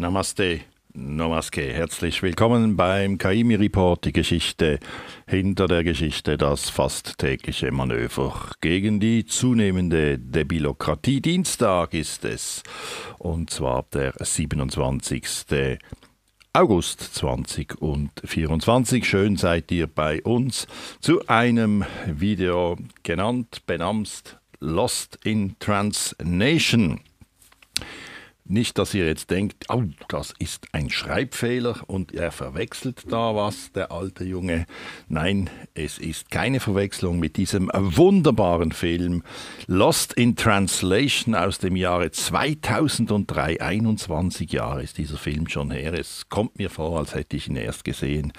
Namaste. Namaste, herzlich willkommen beim Kaimi Report, die Geschichte hinter der Geschichte, das fast tägliche Manöver gegen die zunehmende Debilokratie. Dienstag ist es, und zwar der 27. August 2024. Schön seid ihr bei uns zu einem Video genannt, benamst Lost in Transnation. Nicht, dass ihr jetzt denkt, oh, das ist ein Schreibfehler und er verwechselt da was, der alte Junge. Nein, es ist keine Verwechslung mit diesem wunderbaren Film Lost in Translation aus dem Jahre 2003. 21 Jahre ist dieser Film schon her. Es kommt mir vor, als hätte ich ihn erst gesehen.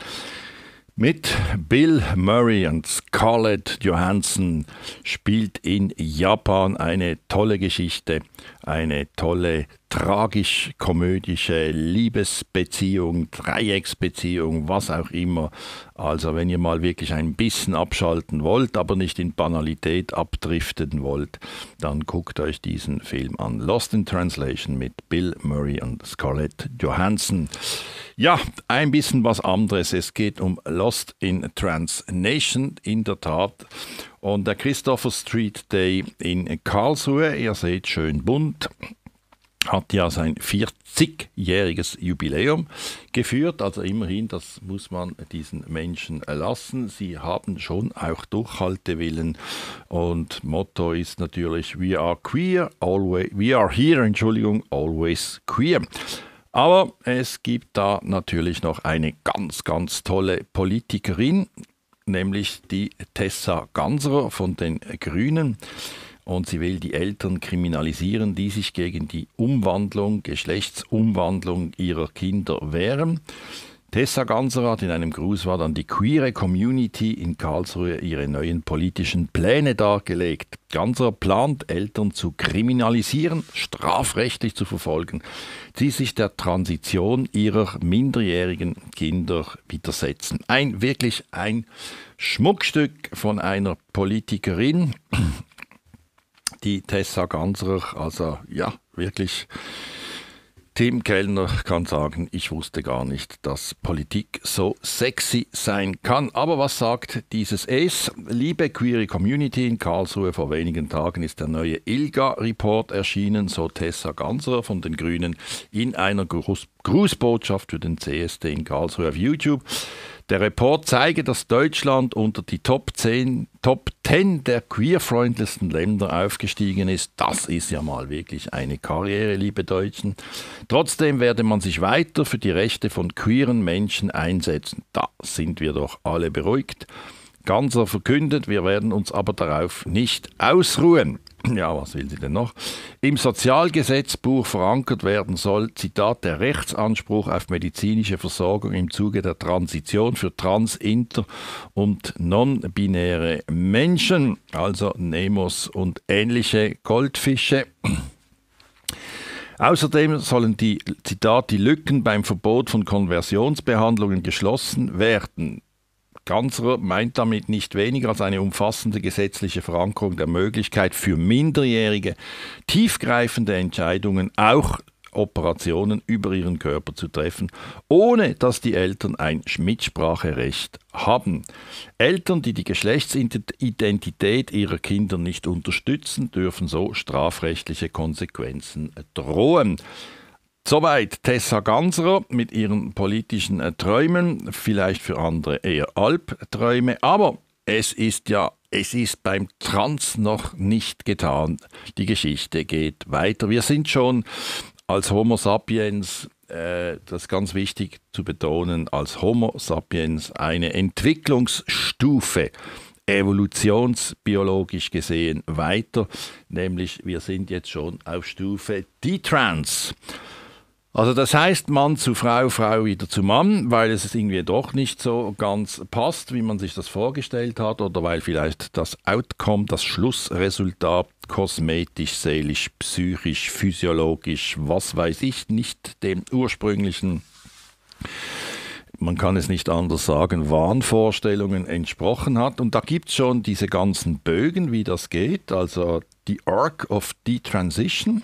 Mit Bill Murray und Scarlett Johansson spielt in Japan eine tolle Geschichte, eine tolle tragisch-komödische Liebesbeziehung, Dreiecksbeziehung, was auch immer. Also wenn ihr mal wirklich ein bisschen abschalten wollt, aber nicht in Banalität abdriften wollt, dann guckt euch diesen Film an. Lost in Translation mit Bill Murray und Scarlett Johansson. Ja, ein bisschen was anderes. Es geht um Lost in Translation in der Tat. Und der Christopher Street Day in Karlsruhe, ihr seht schön bunt hat ja sein 40-jähriges Jubiläum geführt. Also immerhin, das muss man diesen Menschen lassen. Sie haben schon auch Durchhaltewillen. Und Motto ist natürlich, we are queer, always, we are here, Entschuldigung, always queer. Aber es gibt da natürlich noch eine ganz, ganz tolle Politikerin, nämlich die Tessa Ganser von den Grünen und sie will die Eltern kriminalisieren, die sich gegen die Umwandlung, Geschlechtsumwandlung ihrer Kinder wehren. Tessa Ganserath in einem Gruß war dann die queere Community in Karlsruhe ihre neuen politischen Pläne dargelegt. Ganser plant, Eltern zu kriminalisieren, strafrechtlich zu verfolgen, die sich der Transition ihrer minderjährigen Kinder widersetzen. Ein wirklich ein Schmuckstück von einer Politikerin, die Tessa Ganserer. Also ja, wirklich. Tim Kellner kann sagen, ich wusste gar nicht, dass Politik so sexy sein kann. Aber was sagt dieses Es? Liebe Queery Community in Karlsruhe, vor wenigen Tagen ist der neue ILGA-Report erschienen, so Tessa Ganserer von den Grünen in einer Gruß Grußbotschaft für den CSD in Karlsruhe auf YouTube. Der Report zeige, dass Deutschland unter die Top 10, Top 10 der queerfreundlichsten Länder aufgestiegen ist. Das ist ja mal wirklich eine Karriere, liebe Deutschen. Trotzdem werde man sich weiter für die Rechte von queeren Menschen einsetzen. Da sind wir doch alle beruhigt. Ganzer verkündet, wir werden uns aber darauf nicht ausruhen. ja, was will sie denn noch? Im Sozialgesetzbuch verankert werden soll, Zitat, der Rechtsanspruch auf medizinische Versorgung im Zuge der Transition für trans-, inter- und non-binäre Menschen, also Nemos und ähnliche Goldfische. Außerdem sollen die, Zitat, die Lücken beim Verbot von Konversionsbehandlungen geschlossen werden. Kanzler meint damit nicht weniger als eine umfassende gesetzliche Verankerung der Möglichkeit für Minderjährige, tiefgreifende Entscheidungen, auch Operationen über ihren Körper zu treffen, ohne dass die Eltern ein Mitspracherecht haben. Eltern, die die Geschlechtsidentität ihrer Kinder nicht unterstützen, dürfen so strafrechtliche Konsequenzen drohen. Soweit Tessa Ganserer mit ihren politischen äh, Träumen, vielleicht für andere eher Albträume, aber es ist ja, es ist beim Trans noch nicht getan. Die Geschichte geht weiter. Wir sind schon als Homo sapiens, äh, das ist ganz wichtig zu betonen, als Homo sapiens eine Entwicklungsstufe evolutionsbiologisch gesehen weiter, nämlich wir sind jetzt schon auf Stufe D-Trans. Also das heißt Mann zu Frau, Frau wieder zu Mann, weil es irgendwie doch nicht so ganz passt, wie man sich das vorgestellt hat oder weil vielleicht das Outcome, das Schlussresultat kosmetisch, seelisch, psychisch, physiologisch, was weiß ich, nicht dem ursprünglichen, man kann es nicht anders sagen, Wahnvorstellungen entsprochen hat. Und da gibt es schon diese ganzen Bögen, wie das geht, also die Arc of Detransition. Transition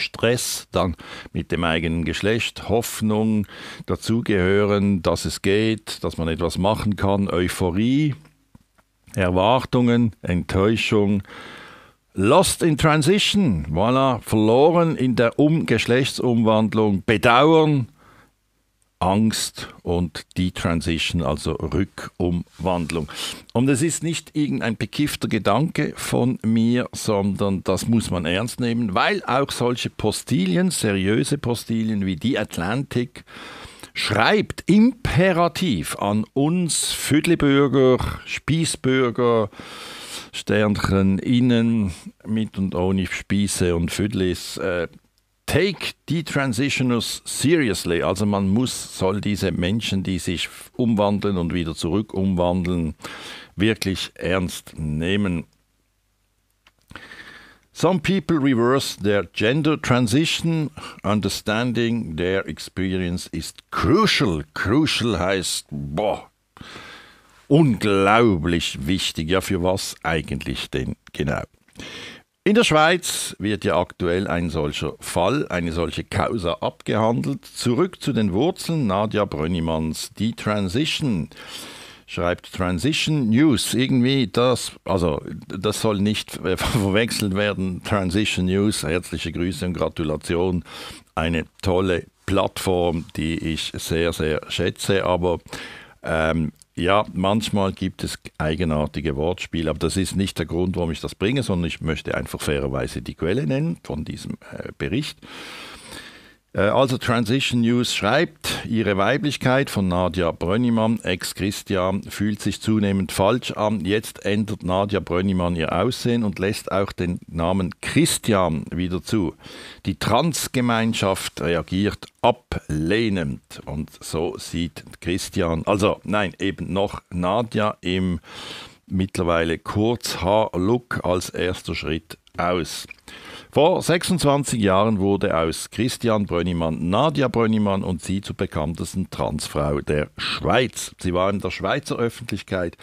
Stress, dann mit dem eigenen Geschlecht, Hoffnung, dazugehören, dass es geht, dass man etwas machen kann, Euphorie, Erwartungen, Enttäuschung, Lost in Transition, voilà, verloren in der um Geschlechtsumwandlung, Bedauern, Angst und Detransition, also Rückumwandlung. Und es ist nicht irgendein bekiffter Gedanke von mir, sondern das muss man ernst nehmen, weil auch solche Postilien, seriöse Postilien wie die Atlantic, schreibt imperativ an uns Viertelbürger, Spießbürger, Sternchen innen mit und ohne Spieße und Füdlis. Äh, Take the Transitioners seriously. Also man muss, soll diese Menschen, die sich umwandeln und wieder zurück umwandeln, wirklich ernst nehmen. Some people reverse their gender transition. Understanding their experience is crucial. Crucial heißt, boah, unglaublich wichtig. Ja, für was eigentlich denn genau? In der Schweiz wird ja aktuell ein solcher Fall, eine solche Causa abgehandelt. Zurück zu den Wurzeln Nadja Brönnimanns, die Transition. Schreibt Transition News irgendwie das, also das soll nicht verwechselt werden. Transition News, herzliche Grüße und Gratulation. Eine tolle Plattform, die ich sehr, sehr schätze, aber ähm, ja, manchmal gibt es eigenartige Wortspiele, aber das ist nicht der Grund, warum ich das bringe, sondern ich möchte einfach fairerweise die Quelle nennen von diesem äh, Bericht. Äh, also Transition News schreibt, ihre Weiblichkeit von Nadia Brönnimann, Ex-Christian, fühlt sich zunehmend falsch an. Jetzt ändert Nadia Brönnimann ihr Aussehen und lässt auch den Namen Christian wieder zu. Die Transgemeinschaft reagiert ablehnend und so sieht Christian, also nein, eben noch Nadia im mittlerweile Kurzhaar-Look als erster Schritt aus. Vor 26 Jahren wurde aus Christian Brönnimann Nadia Brönnimann und sie zur bekanntesten Transfrau der Schweiz. Sie war in der Schweizer Öffentlichkeit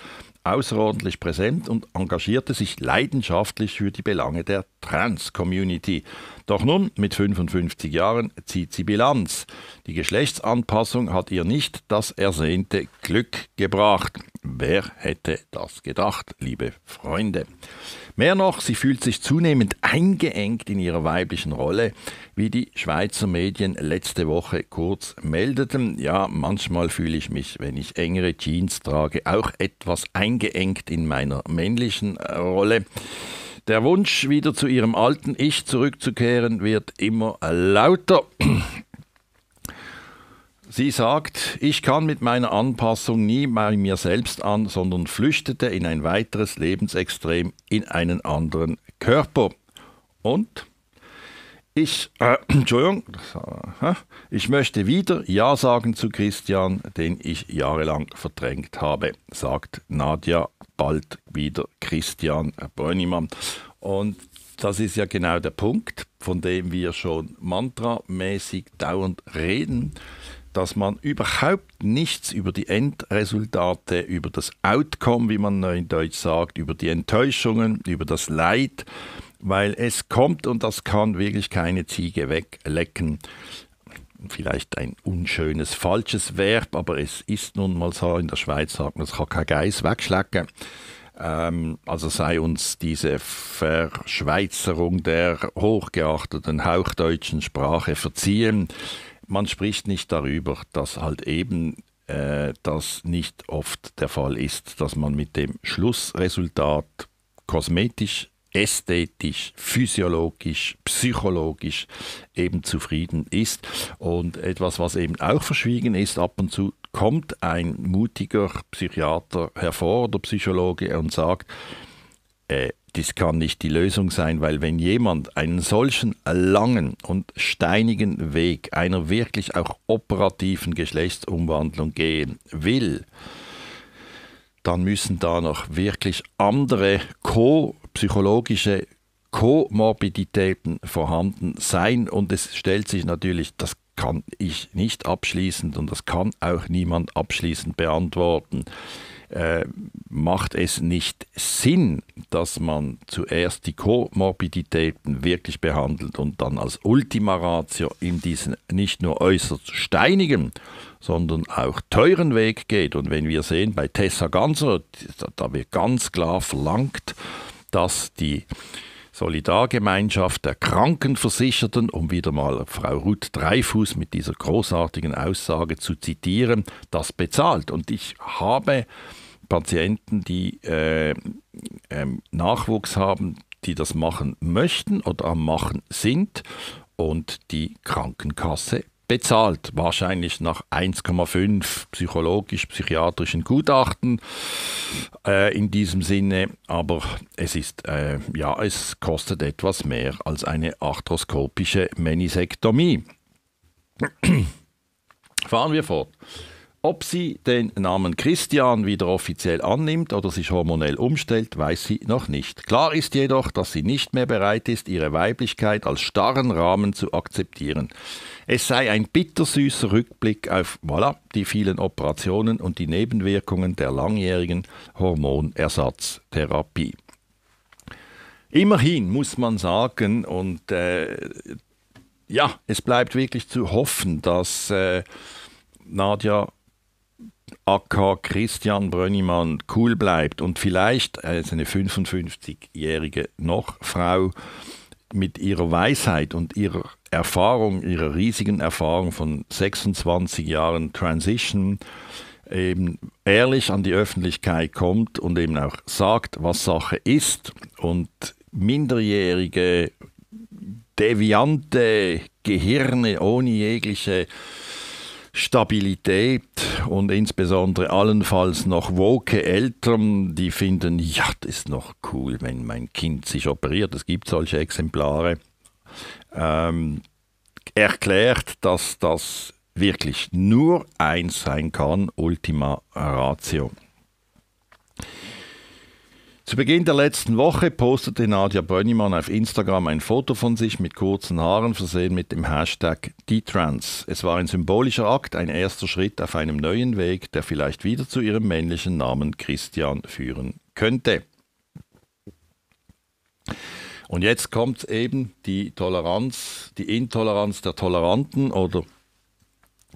außerordentlich präsent und engagierte sich leidenschaftlich für die Belange der Trans-Community. Doch nun, mit 55 Jahren, zieht sie Bilanz. Die Geschlechtsanpassung hat ihr nicht das ersehnte Glück gebracht. Wer hätte das gedacht, liebe Freunde? Mehr noch, sie fühlt sich zunehmend eingeengt in ihrer weiblichen Rolle, wie die Schweizer Medien letzte Woche kurz meldeten. Ja, manchmal fühle ich mich, wenn ich engere Jeans trage, auch etwas eingeengt in meiner männlichen äh, Rolle. Der Wunsch, wieder zu ihrem alten Ich zurückzukehren, wird immer lauter. Sie sagt, ich kann mit meiner Anpassung nie bei mir selbst an, sondern flüchtete in ein weiteres Lebensextrem, in einen anderen Körper. Und ich, äh, Entschuldigung, äh, äh, ich möchte wieder Ja sagen zu Christian, den ich jahrelang verdrängt habe, sagt Nadja bald wieder Christian Brönnimann. Und das ist ja genau der Punkt, von dem wir schon mantramäßig dauernd reden dass man überhaupt nichts über die Endresultate, über das Outcome, wie man in Deutsch sagt, über die Enttäuschungen, über das Leid, weil es kommt und das kann wirklich keine Ziege weglecken. Vielleicht ein unschönes, falsches Verb, aber es ist nun mal so, in der Schweiz sagt man, es kann kein Geiss wegschlecken ähm, also sei uns diese Verschweizerung der hochgeachteten hauchdeutschen Sprache verziehen man spricht nicht darüber, dass halt eben äh, das nicht oft der Fall ist, dass man mit dem Schlussresultat kosmetisch, ästhetisch, physiologisch, psychologisch eben zufrieden ist. Und etwas, was eben auch verschwiegen ist, ab und zu kommt ein mutiger Psychiater hervor oder Psychologe und sagt, äh, das kann nicht die Lösung sein, weil wenn jemand einen solchen langen und steinigen Weg einer wirklich auch operativen Geschlechtsumwandlung gehen will, dann müssen da noch wirklich andere co-psychologische Komorbiditäten vorhanden sein und es stellt sich natürlich, das kann ich nicht abschließend und das kann auch niemand abschließend beantworten äh, macht es nicht Sinn, dass man zuerst die Komorbiditäten wirklich behandelt und dann als Ultima Ratio in diesen nicht nur äußerst steinigen, sondern auch teuren Weg geht. Und wenn wir sehen, bei Tessa Ganser, da wird ganz klar verlangt, dass die Solidargemeinschaft der Krankenversicherten, um wieder mal Frau Ruth Dreifuß mit dieser großartigen Aussage zu zitieren, das bezahlt. Und ich habe Patienten, die äh, ähm, Nachwuchs haben, die das machen möchten oder am Machen sind und die Krankenkasse bezahlt. Wahrscheinlich nach 1,5 psychologisch-psychiatrischen Gutachten äh, in diesem Sinne. Aber es ist, äh, ja, es kostet etwas mehr als eine arthroskopische Menisektomie. Fahren wir fort. Ob sie den Namen Christian wieder offiziell annimmt oder sich hormonell umstellt, weiß sie noch nicht. Klar ist jedoch, dass sie nicht mehr bereit ist, ihre Weiblichkeit als starren Rahmen zu akzeptieren. Es sei ein bittersüßer Rückblick auf voilà, die vielen Operationen und die Nebenwirkungen der langjährigen Hormonersatztherapie. Immerhin muss man sagen, und äh, ja, es bleibt wirklich zu hoffen, dass äh, Nadja AK Christian Brönnimann cool bleibt und vielleicht äh, seine 55-jährige noch Frau mit ihrer Weisheit und ihrer Erfahrung, ihrer riesigen Erfahrung von 26 Jahren Transition eben ehrlich an die Öffentlichkeit kommt und eben auch sagt, was Sache ist und minderjährige deviante Gehirne ohne jegliche Stabilität und insbesondere allenfalls noch woke Eltern, die finden, ja, das ist noch cool, wenn mein Kind sich operiert. Es gibt solche Exemplare. Ähm, erklärt, dass das wirklich nur eins sein kann, Ultima Ratio. Zu Beginn der letzten Woche postete Nadja Bönnimann auf Instagram ein Foto von sich mit kurzen Haaren versehen mit dem Hashtag D-Trans. Es war ein symbolischer Akt, ein erster Schritt auf einem neuen Weg, der vielleicht wieder zu ihrem männlichen Namen Christian führen könnte. Und jetzt kommt eben die Toleranz, die Intoleranz der Toleranten oder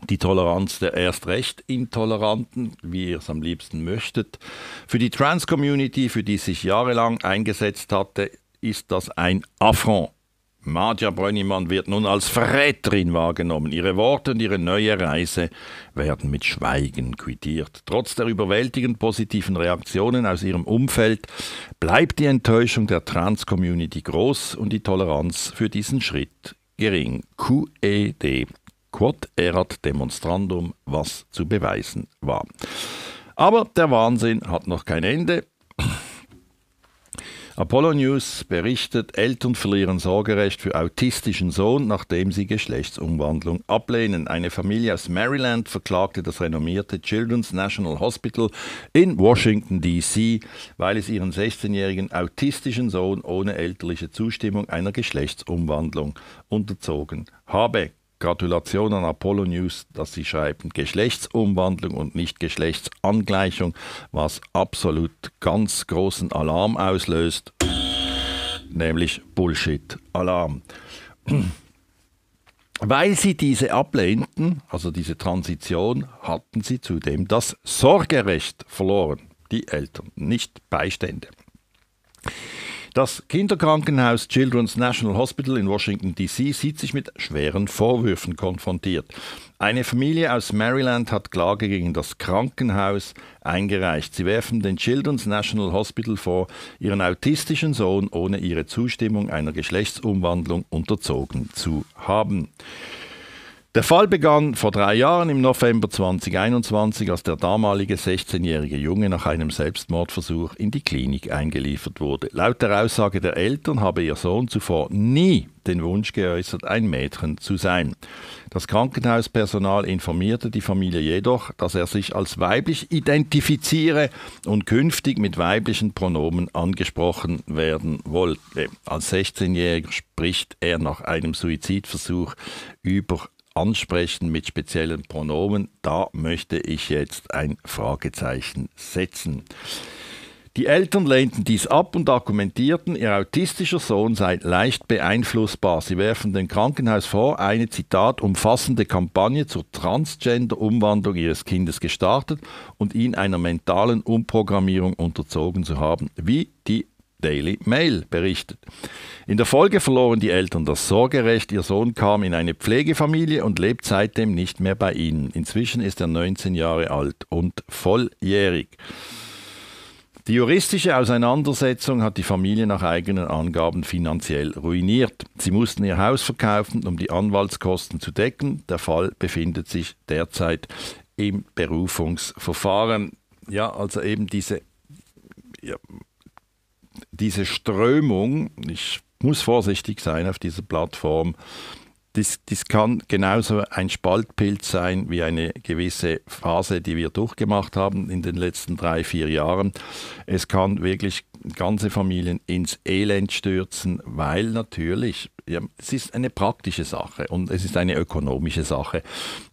die Toleranz der erst recht Intoleranten, wie ihr es am liebsten möchtet. Für die Trans-Community, für die ich sich jahrelang eingesetzt hatte, ist das ein Affront. Madja Brönnimann wird nun als Verräterin wahrgenommen. Ihre Worte und ihre neue Reise werden mit Schweigen quittiert. Trotz der überwältigend positiven Reaktionen aus ihrem Umfeld bleibt die Enttäuschung der Trans-Community groß und die Toleranz für diesen Schritt gering. QED Quod erat demonstrandum, was zu beweisen war. Aber der Wahnsinn hat noch kein Ende. Apollo News berichtet, Eltern verlieren Sorgerecht für autistischen Sohn, nachdem sie Geschlechtsumwandlung ablehnen. Eine Familie aus Maryland verklagte das renommierte Children's National Hospital in Washington, D.C., weil es ihren 16-jährigen autistischen Sohn ohne elterliche Zustimmung einer Geschlechtsumwandlung unterzogen habe. Gratulation an Apollo News, dass sie schreiben, Geschlechtsumwandlung und nicht Geschlechtsangleichung, was absolut ganz großen Alarm auslöst, nämlich Bullshit-Alarm. Weil sie diese ablehnten, also diese Transition, hatten sie zudem das Sorgerecht verloren, die Eltern, nicht Beistände. Das Kinderkrankenhaus Children's National Hospital in Washington, D.C. sieht sich mit schweren Vorwürfen konfrontiert. Eine Familie aus Maryland hat Klage gegen das Krankenhaus eingereicht. Sie werfen den Children's National Hospital vor, ihren autistischen Sohn ohne ihre Zustimmung einer Geschlechtsumwandlung unterzogen zu haben. Der Fall begann vor drei Jahren im November 2021, als der damalige 16-jährige Junge nach einem Selbstmordversuch in die Klinik eingeliefert wurde. Laut der Aussage der Eltern habe ihr Sohn zuvor nie den Wunsch geäußert, ein Mädchen zu sein. Das Krankenhauspersonal informierte die Familie jedoch, dass er sich als weiblich identifiziere und künftig mit weiblichen Pronomen angesprochen werden wollte. Als 16-Jähriger spricht er nach einem Suizidversuch über ansprechen mit speziellen Pronomen, da möchte ich jetzt ein Fragezeichen setzen. Die Eltern lehnten dies ab und argumentierten, ihr autistischer Sohn sei leicht beeinflussbar. Sie werfen dem Krankenhaus vor, eine Zitat umfassende Kampagne zur Transgender-Umwandlung ihres Kindes gestartet und ihn einer mentalen Umprogrammierung unterzogen zu haben, wie die Daily Mail berichtet. In der Folge verloren die Eltern das Sorgerecht. Ihr Sohn kam in eine Pflegefamilie und lebt seitdem nicht mehr bei ihnen. Inzwischen ist er 19 Jahre alt und volljährig. Die juristische Auseinandersetzung hat die Familie nach eigenen Angaben finanziell ruiniert. Sie mussten ihr Haus verkaufen, um die Anwaltskosten zu decken. Der Fall befindet sich derzeit im Berufungsverfahren. Ja, also eben diese ja, diese Strömung, ich muss vorsichtig sein auf dieser Plattform, das, das, kann genauso ein Spaltpilz sein wie eine gewisse Phase, die wir durchgemacht haben in den letzten drei, vier Jahren. Es kann wirklich ganze Familien ins Elend stürzen, weil natürlich, ja, es ist eine praktische Sache und es ist eine ökonomische Sache.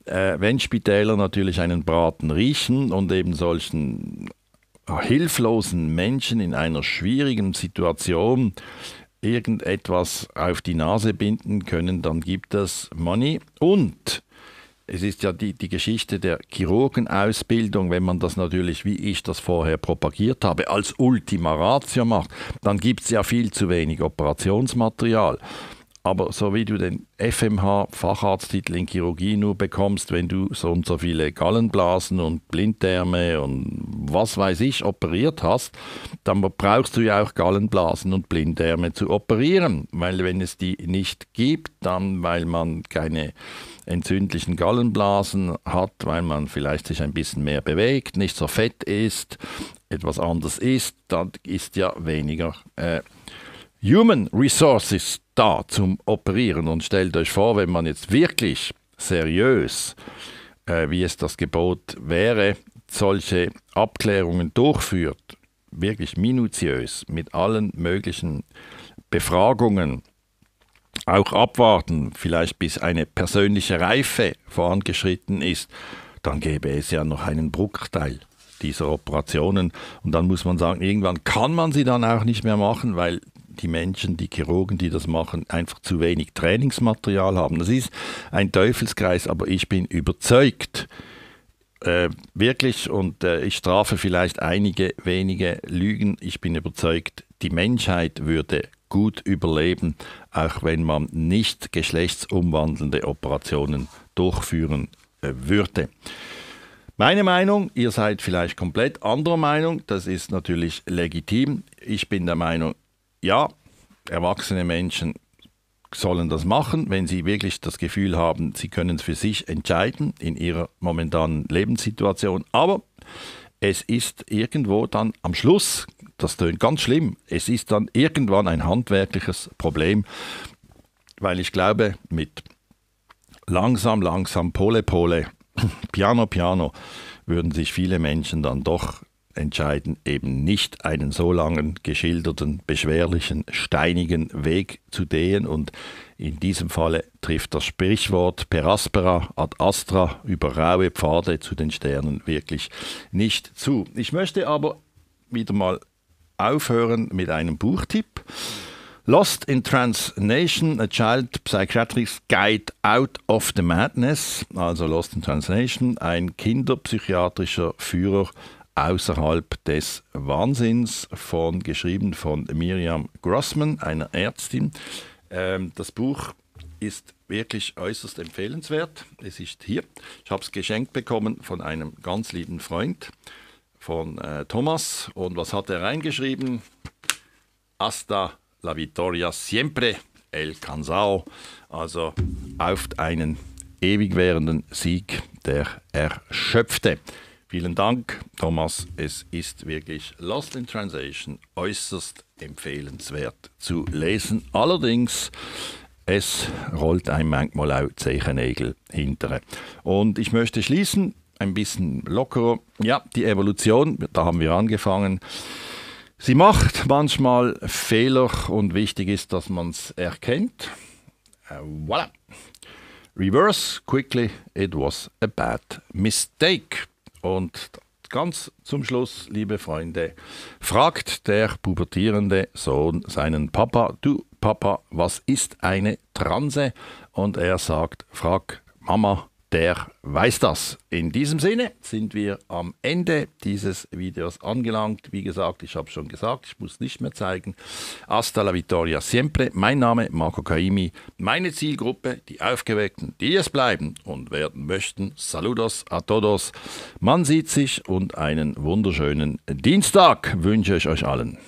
Äh, wenn Spitäler natürlich einen Braten riechen und eben solchen hilflosen Menschen in einer schwierigen Situation irgendetwas auf die Nase binden können, dann gibt es Money. Und es ist ja die, die Geschichte der Chirurgenausbildung, wenn man das natürlich, wie ich das vorher propagiert habe, als Ultima Ratio macht, dann gibt es ja viel zu wenig Operationsmaterial aber so wie du den FMH Facharzttitel in Chirurgie nur bekommst, wenn du so und so viele Gallenblasen und Blinddärme und was weiß ich operiert hast, dann brauchst du ja auch Gallenblasen und Blinddärme zu operieren, weil wenn es die nicht gibt, dann weil man keine entzündlichen Gallenblasen hat, weil man vielleicht sich ein bisschen mehr bewegt, nicht so fett ist, etwas anders ist, dann ist ja weniger äh, Human Resources da zum Operieren. Und stellt euch vor, wenn man jetzt wirklich seriös, äh, wie es das Gebot wäre, solche Abklärungen durchführt, wirklich minutiös mit allen möglichen Befragungen, auch abwarten, vielleicht bis eine persönliche Reife vorangeschritten ist, dann gäbe es ja noch einen Bruchteil dieser Operationen. Und dann muss man sagen, irgendwann kann man sie dann auch nicht mehr machen, weil die Menschen, die Chirurgen, die das machen, einfach zu wenig Trainingsmaterial haben. Das ist ein Teufelskreis, aber ich bin überzeugt, äh, wirklich, und äh, ich strafe vielleicht einige wenige Lügen, ich bin überzeugt, die Menschheit würde gut überleben, auch wenn man nicht geschlechtsumwandelnde Operationen durchführen äh, würde. Meine Meinung, ihr seid vielleicht komplett anderer Meinung, das ist natürlich legitim. Ich bin der Meinung, ja, erwachsene Menschen sollen das machen, wenn sie wirklich das Gefühl haben, sie können es für sich entscheiden in ihrer momentanen Lebenssituation. Aber es ist irgendwo dann am Schluss, das tönt ganz schlimm, es ist dann irgendwann ein handwerkliches Problem, weil ich glaube, mit langsam, langsam, pole, pole, piano, piano, würden sich viele Menschen dann doch entscheiden, eben nicht einen so langen, geschilderten, beschwerlichen, steinigen Weg zu gehen. Und in diesem Falle trifft das Sprichwort per aspera ad astra über raue Pfade zu den Sternen wirklich nicht zu. Ich möchte aber wieder mal aufhören mit einem Buchtipp. Lost in Translation, a Child Psychiatric's Guide Out of the Madness, also Lost in Translation, ein kinderpsychiatrischer Führer außerhalb des Wahnsinns von geschrieben von Miriam Grossman, einer Ärztin. Ähm, das Buch ist wirklich äußerst empfehlenswert. Es ist hier. Ich habe es geschenkt bekommen von einem ganz lieben Freund von äh, Thomas. Und was hat er reingeschrieben? Hasta la Victoria siempre el Cansao. Also auf einen ewig währenden Sieg der Erschöpfte. Vielen Dank, Thomas. Es ist wirklich Lost in Translation äußerst empfehlenswert zu lesen. Allerdings, es rollt einem manchmal auch Zechennägel hintere. Und ich möchte schließen, ein bisschen lockerer. Ja, die Evolution, da haben wir angefangen. Sie macht manchmal Fehler und wichtig ist, dass man es erkennt. Äh, voilà. Reverse quickly, it was a bad mistake. Und ganz zum Schluss, liebe Freunde, fragt der pubertierende Sohn seinen Papa, du Papa, was ist eine Transe? Und er sagt, frag Mama, der weiß das. In diesem Sinne sind wir am Ende dieses Videos angelangt. Wie gesagt, ich habe schon gesagt, ich muss nicht mehr zeigen. Hasta la Vittoria siempre. Mein Name Marco Caimi. Meine Zielgruppe, die Aufgeweckten, die es bleiben und werden möchten. Saludos a todos. Man sieht sich und einen wunderschönen Dienstag wünsche ich euch allen.